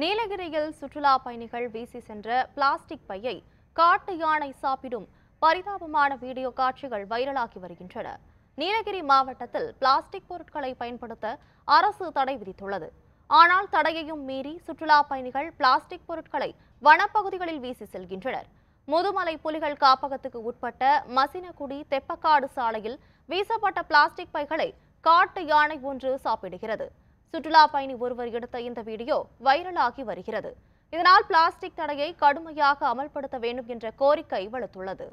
நீலகிரியில் சுற்றுலா பயணிகள் வீசி சென்ற பிளாஸ்டிக் பையை காட்டு யானை சாப்பிடும் பரிதாபமான வீடியோ காட்சிகள் வைரலாகி வருகின்றன நீலகிரி மாவட்டத்தில் பிளாஸ்டிக் பொருட்களை பயன்படுத்த அரசு தடை விதித்துள்ளது ஆனால் தடையையும் மீறி சுற்றுலா பயணிகள் பிளாஸ்டிக் பொருட்களை வனப்பகுதிகளில் வீசி செல்கின்றனர் முதுமலை புலிகள் காப்பகத்துக்கு உட்பட்ட மசினக்குடி தெப்பக்காடு சாலையில் வீசப்பட்ட பிளாஸ்டிக் பைகளை காட்டு யானை ஒன்று சாப்பிடுகிறது சுற்றுலா பயணி ஒருவர் எடுத்த இந்த வீடியோ வைரலாகி வருகிறது இதனால் பிளாஸ்டிக் தடையை கடுமையாக அமல்படுத்த வேண்டும் என்ற கோரிக்கை வலுத்துள்ளது